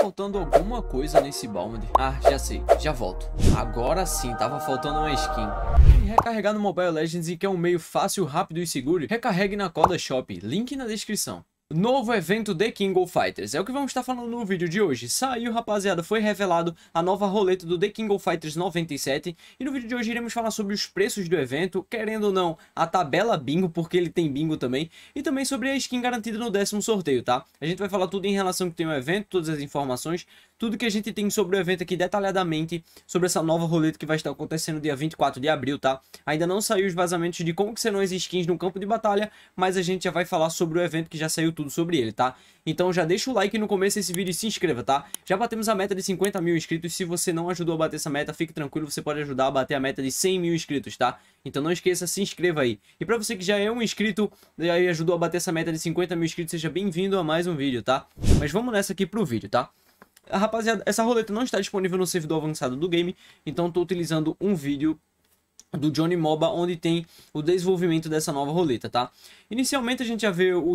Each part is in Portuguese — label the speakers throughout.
Speaker 1: faltando alguma coisa nesse Balmander. Ah, já sei, já volto. Agora sim, tava faltando uma skin. E recarregar no Mobile Legends e quer é um meio fácil, rápido e seguro, recarregue na Coda Shop, link na descrição. Novo evento The King of Fighters. É o que vamos estar falando no vídeo de hoje. Saiu, rapaziada, foi revelado a nova roleta do The King of Fighters 97. E no vídeo de hoje iremos falar sobre os preços do evento, querendo ou não, a tabela bingo, porque ele tem bingo também. E também sobre a skin garantida no décimo sorteio, tá? A gente vai falar tudo em relação que tem o evento, todas as informações tudo que a gente tem sobre o evento aqui detalhadamente, sobre essa nova roleta que vai estar acontecendo dia 24 de abril, tá? Ainda não saiu os vazamentos de como que serão as skins no campo de batalha, mas a gente já vai falar sobre o evento que já saiu tudo sobre ele, tá? Então já deixa o like no começo desse vídeo e se inscreva, tá? Já batemos a meta de 50 mil inscritos, se você não ajudou a bater essa meta, fique tranquilo, você pode ajudar a bater a meta de 100 mil inscritos, tá? Então não esqueça, se inscreva aí. E pra você que já é um inscrito e aí ajudou a bater essa meta de 50 mil inscritos, seja bem-vindo a mais um vídeo, tá? Mas vamos nessa aqui pro vídeo, tá? Rapaziada, essa roleta não está disponível no servidor avançado do game, então estou utilizando um vídeo do Johnny Moba, onde tem o desenvolvimento dessa nova roleta, tá? Inicialmente a gente já vê o...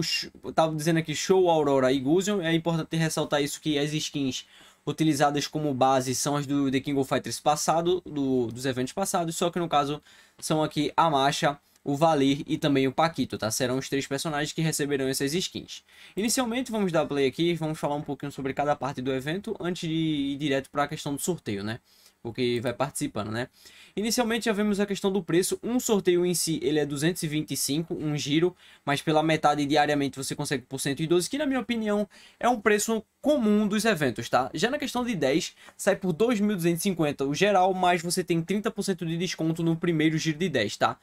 Speaker 1: Tava dizendo aqui Show, Aurora e Guzion. É importante ressaltar isso que as skins utilizadas como base são as do The King of Fighters passado, do, dos eventos passados, só que no caso são aqui a marcha o Valir e também o Paquito, tá? Serão os três personagens que receberão essas skins. Inicialmente, vamos dar play aqui, vamos falar um pouquinho sobre cada parte do evento, antes de ir direto para a questão do sorteio, né? o que vai participando, né? Inicialmente já vemos a questão do preço. Um sorteio em si, ele é 225, um giro, mas pela metade diariamente você consegue por 112, que na minha opinião é um preço comum dos eventos, tá? Já na questão de 10, sai por 2.250 o geral, mas você tem 30% de desconto no primeiro giro de 10, tá?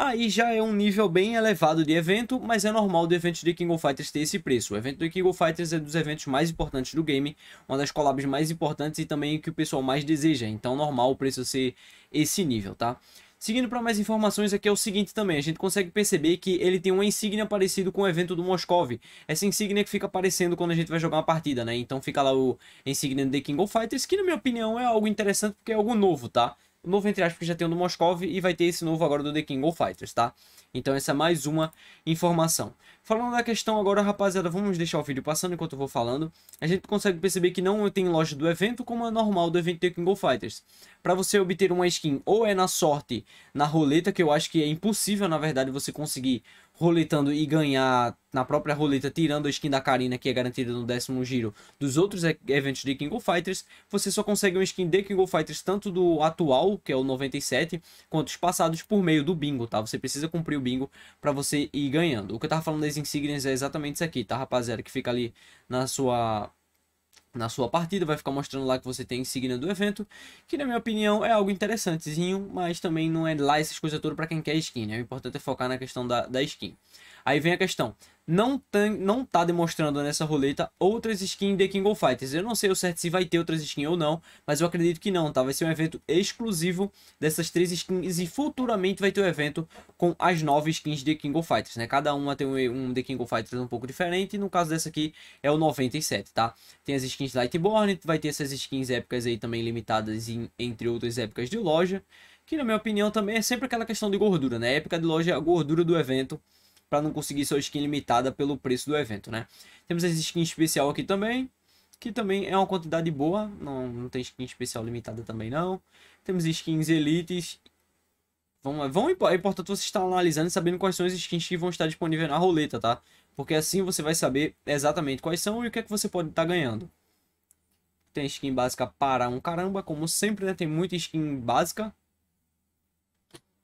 Speaker 1: Aí já é um nível bem elevado de evento, mas é normal do evento de King of Fighters ter esse preço. O evento de King of Fighters é dos eventos mais importantes do game, uma das collabs mais importantes e também o que o pessoal mais deseja. Então normal o preço ser esse nível, tá? Seguindo para mais informações, aqui é o seguinte também, a gente consegue perceber que ele tem uma insígnia parecida com o evento do Moskov. Essa insígnia que fica aparecendo quando a gente vai jogar uma partida, né? Então fica lá o insígnia de King of Fighters, que na minha opinião é algo interessante porque é algo novo, tá? novo entre aspas, que já tem o do Moscov e vai ter esse novo agora do The King of Fighters, tá? Então essa é mais uma informação. Falando da questão agora, rapaziada, vamos deixar o vídeo passando enquanto eu vou falando. A gente consegue perceber que não tem loja do evento como é normal do evento The King of Fighters. Para você obter uma skin ou é na sorte, na roleta, que eu acho que é impossível, na verdade, você conseguir roletando e ganhar na própria roleta, tirando a skin da Karina, que é garantida no décimo giro, dos outros eventos de King of Fighters, você só consegue uma skin de King of Fighters tanto do atual, que é o 97, quanto os passados por meio do bingo, tá? Você precisa cumprir o bingo para você ir ganhando. O que eu tava falando das insígnias é exatamente isso aqui, tá, rapaziada? Que fica ali na sua na sua partida, vai ficar mostrando lá que você tem insígnia do evento, que na minha opinião é algo interessantezinho, mas também não é lá essas coisas todas para quem quer skin, né? O importante é focar na questão da, da skin. Aí vem a questão, não, tem, não tá demonstrando nessa roleta outras skins de King of Fighters. Eu não sei o certo se vai ter outras skins ou não, mas eu acredito que não, tá? Vai ser um evento exclusivo dessas três skins e futuramente vai ter um evento com as nove skins de King of Fighters, né? Cada uma tem um, um de King of Fighters um pouco diferente e no caso dessa aqui é o 97, tá? Tem as skins Lightborn, vai ter essas skins épicas aí também limitadas em, entre outras épicas de loja, que na minha opinião também é sempre aquela questão de gordura, né? A época de loja é a gordura do evento para não conseguir sua skin limitada pelo preço do evento, né? Temos essa skin especial aqui também, que também é uma quantidade boa, não, não tem skin especial limitada também não. Temos skins elites. Vão, vão, é importante você estar analisando e sabendo quais são as skins que vão estar disponíveis na roleta, tá? Porque assim você vai saber exatamente quais são e o que é que você pode estar tá ganhando. Tem skin básica para um caramba, como sempre, né? Tem muita skin básica.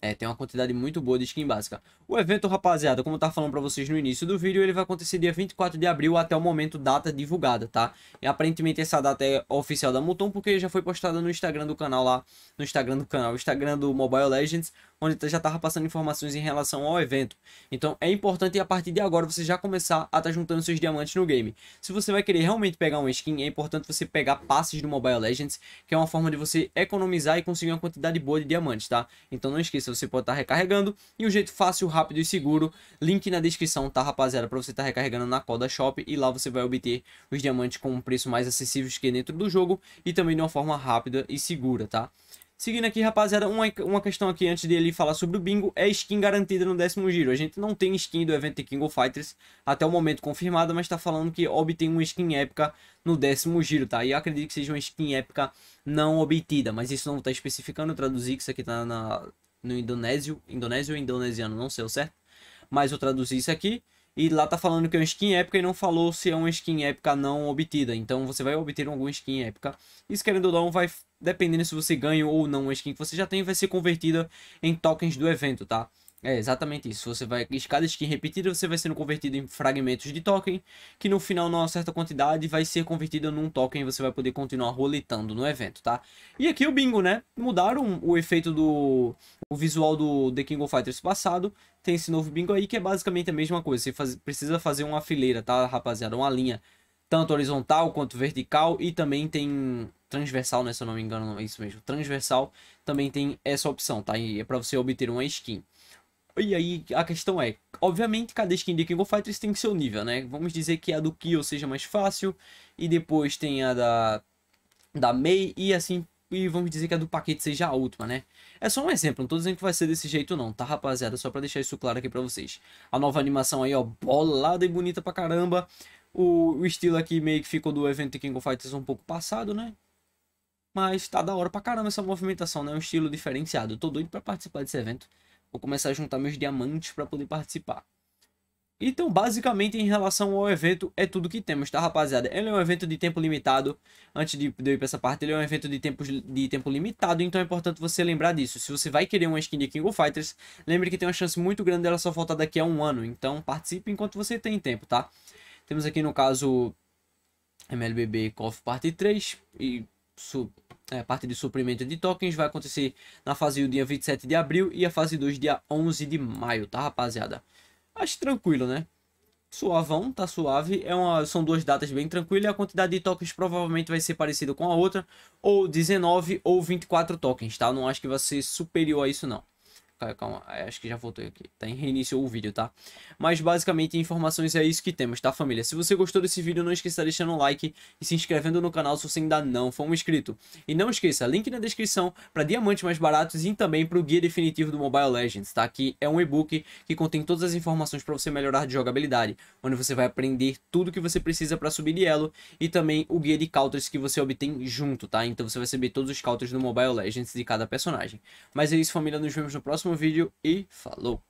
Speaker 1: É, tem uma quantidade muito boa de skin básica. O evento, rapaziada, como eu tava falando pra vocês no início do vídeo, ele vai acontecer dia 24 de abril até o momento, data divulgada, tá? E aparentemente essa data é oficial da Muton, porque já foi postada no Instagram do canal lá, no Instagram do canal, Instagram do Mobile Legends, onde já estava passando informações em relação ao evento. Então é importante a partir de agora você já começar a estar tá juntando seus diamantes no game. Se você vai querer realmente pegar uma skin, é importante você pegar passes do Mobile Legends, que é uma forma de você economizar e conseguir uma quantidade boa de diamantes, tá? Então não esqueça, você pode estar tá recarregando e um jeito fácil, rápido e seguro. Link na descrição, tá, rapaziada, para você estar tá recarregando na Coda Shop e lá você vai obter os diamantes com um preço mais acessível que dentro do jogo e também de uma forma rápida e segura, tá? Seguindo aqui, rapaziada, uma, uma questão aqui antes dele falar sobre o bingo, é skin garantida no décimo giro. A gente não tem skin do evento King of Fighters até o momento confirmada, mas tá falando que obtém uma skin épica no décimo giro, tá? E eu acredito que seja uma skin épica não obtida, mas isso não tá especificando, eu traduzi que isso aqui tá na, no indonésio, indonésio ou indonesiano, não sei o certo, mas eu traduzi isso aqui. E lá tá falando que é uma skin épica e não falou se é uma skin épica não obtida. Então você vai obter alguma skin épica. Isso querendo ou não vai dependendo se você ganha ou não a skin que você já tem, vai ser convertida em tokens do evento, tá? É exatamente isso. Você vai, cada skin repetida, você vai sendo convertido em fragmentos de token, que no final, numa certa quantidade, vai ser convertida num token e você vai poder continuar roletando no evento, tá? E aqui o bingo, né? Mudaram o efeito do o visual do The King of Fighters passado. Tem esse novo bingo aí que é basicamente a mesma coisa. Você faz, precisa fazer uma fileira, tá, rapaziada? Uma linha tanto horizontal quanto vertical e também tem transversal, né, se eu não me engano, é isso mesmo, transversal, também tem essa opção, tá? E é para você obter uma skin. E aí a questão é, obviamente cada skin de King of Fighters tem seu nível, né? Vamos dizer que a do Kyo seja mais fácil e depois tem a da da Mei e assim e vamos dizer que a do paquete seja a última, né? É só um exemplo, não tô dizendo que vai ser desse jeito não, tá rapaziada? Só pra deixar isso claro aqui pra vocês. A nova animação aí, ó, bolada e bonita pra caramba. O, o estilo aqui meio que ficou do evento de King of Fighters um pouco passado, né? Mas tá da hora pra caramba essa movimentação, né? Um estilo diferenciado. Eu tô doido pra participar desse evento. Vou começar a juntar meus diamantes para poder participar. Então, basicamente, em relação ao evento, é tudo que temos, tá, rapaziada? Ele é um evento de tempo limitado. Antes de, eu ir pra essa parte, ele é um evento de tempo, de tempo limitado, então é importante você lembrar disso. Se você vai querer uma skin de King of Fighters, lembre que tem uma chance muito grande dela só faltar daqui a um ano. Então, participe enquanto você tem tempo, tá? Temos aqui no caso MLBB Coffee Parte 3 e su, é, parte de suprimento de tokens vai acontecer na fase 1 dia 27 de abril e a fase 2 dia 11 de maio, tá rapaziada? Acho tranquilo, né? Suavão, tá suave. É uma, são duas datas bem tranquilas. e A quantidade de tokens provavelmente vai ser parecida com a outra, ou 19 ou 24 tokens, tá? Não acho que vai ser superior a isso, não. Tá, calma, calma, é, acho que já voltei aqui. Tá, em reinício o vídeo, tá? Mas basicamente, informações é isso que temos, tá, família? Se você gostou desse vídeo, não esqueça de deixar um like e se inscrevendo no canal se você ainda não for um inscrito. E não esqueça, link na descrição para diamantes mais baratos e também para o guia definitivo do Mobile Legends, tá? Que é um e-book que contém todas as informações para você melhorar de jogabilidade, onde você vai aprender tudo que você precisa para subir de elo e também o guia de counters que você obtém junto, tá? Então você vai saber todos os counters do Mobile Legends de cada personagem. Mas é isso, família, nos vemos no próximo vídeo e falou!